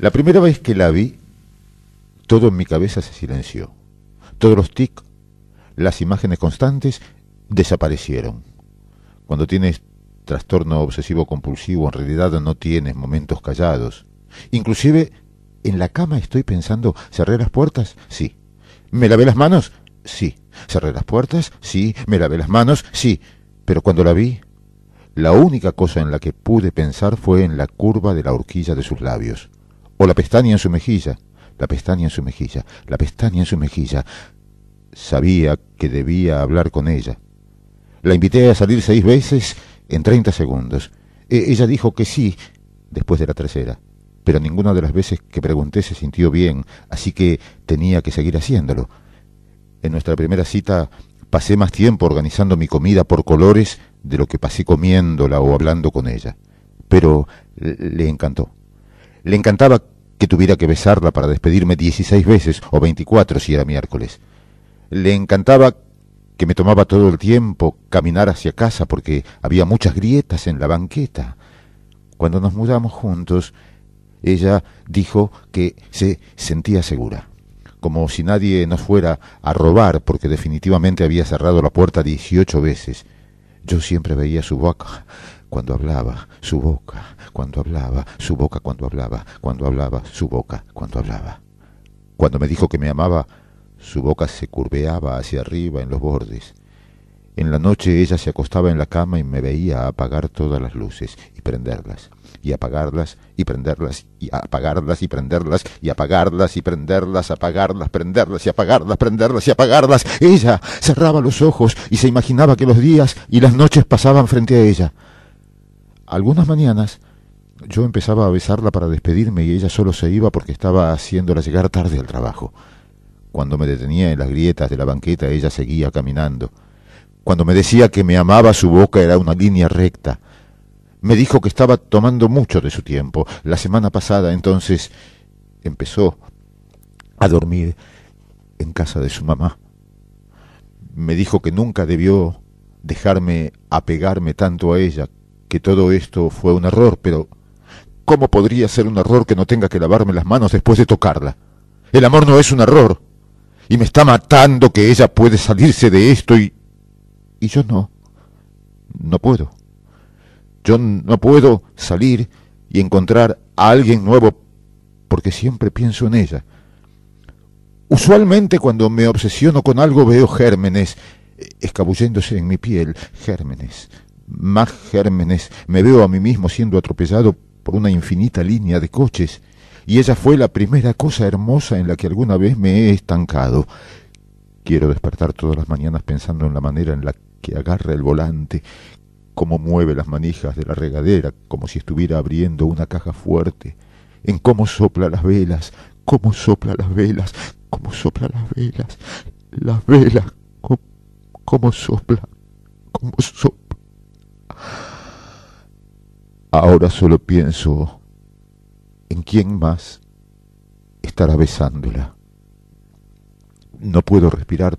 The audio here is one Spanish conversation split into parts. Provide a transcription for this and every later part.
La primera vez que la vi, todo en mi cabeza se silenció. Todos los tic, las imágenes constantes, desaparecieron. Cuando tienes trastorno obsesivo compulsivo, en realidad no tienes momentos callados. Inclusive, ¿en la cama estoy pensando, cerré las puertas? Sí. ¿Me lavé las manos? Sí. ¿Cerré las puertas? Sí. ¿Me lavé las manos? Sí. Pero cuando la vi, la única cosa en la que pude pensar fue en la curva de la horquilla de sus labios o la pestaña en su mejilla, la pestaña en su mejilla, la pestaña en su mejilla. Sabía que debía hablar con ella. La invité a salir seis veces en treinta segundos. E-, ella dijo que sí después de la tercera, pero ninguna de las veces que pregunté se sintió bien, así que tenía que seguir haciéndolo. En nuestra primera cita pasé más tiempo organizando mi comida por colores de lo que pasé comiéndola o hablando con ella, pero le encantó. Le encantaba que tuviera que besarla para despedirme 16 veces o 24 si era miércoles. Le encantaba que me tomaba todo el tiempo caminar hacia casa porque había muchas grietas en la banqueta. Cuando nos mudamos juntos, ella dijo que se sentía segura, como si nadie nos fuera a robar porque definitivamente había cerrado la puerta 18 veces. Yo siempre veía su boca cuando hablaba su boca, cuando hablaba su boca, cuando hablaba, cuando hablaba su boca, cuando hablaba. Cuando me dijo que me amaba, su boca se curveaba hacia arriba en los bordes. En la noche ella se acostaba en la cama y me veía apagar todas las luces y prenderlas, y apagarlas y prenderlas, y apagarlas y prenderlas, y apagarlas y prenderlas, apagarlas, prenderlas, y apagarlas, prenderlas, y apagarlas. Ella cerraba los ojos y se imaginaba que los días y las noches pasaban frente a ella. Algunas mañanas yo empezaba a besarla para despedirme y ella solo se iba porque estaba haciéndola llegar tarde al trabajo. Cuando me detenía en las grietas de la banqueta ella seguía caminando. Cuando me decía que me amaba su boca era una línea recta. Me dijo que estaba tomando mucho de su tiempo. La semana pasada entonces empezó a dormir en casa de su mamá. Me dijo que nunca debió dejarme apegarme tanto a ella, que todo esto fue un error, pero ¿cómo podría ser un error que no tenga que lavarme las manos después de tocarla? El amor no es un error. Y me está matando que ella puede salirse de esto y... Y yo no. No puedo. Yo no puedo salir y encontrar a alguien nuevo porque siempre pienso en ella. Usualmente cuando me obsesiono con algo veo gérmenes eh, escabulléndose en mi piel, gérmenes más gérmenes, me veo a mí mismo siendo atropellado por una infinita línea de coches, y ella fue la primera cosa hermosa en la que alguna vez me he estancado. Quiero despertar todas las mañanas pensando en la manera en la que agarra el volante, cómo mueve las manijas de la regadera, como si estuviera abriendo una caja fuerte, en cómo sopla las velas, cómo sopla las velas, cómo sopla las velas, las velas, cómo, sopla, cómo sopla. Ahora solo pienso en quién más estará besándola. No puedo respirar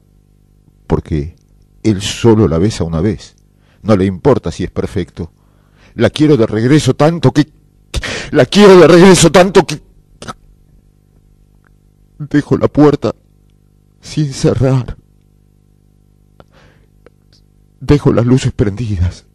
porque él solo la besa una vez. No le importa si es perfecto. La quiero de regreso tanto que... La quiero de regreso tanto que... Dejo la puerta sin cerrar. Dejo las luces prendidas.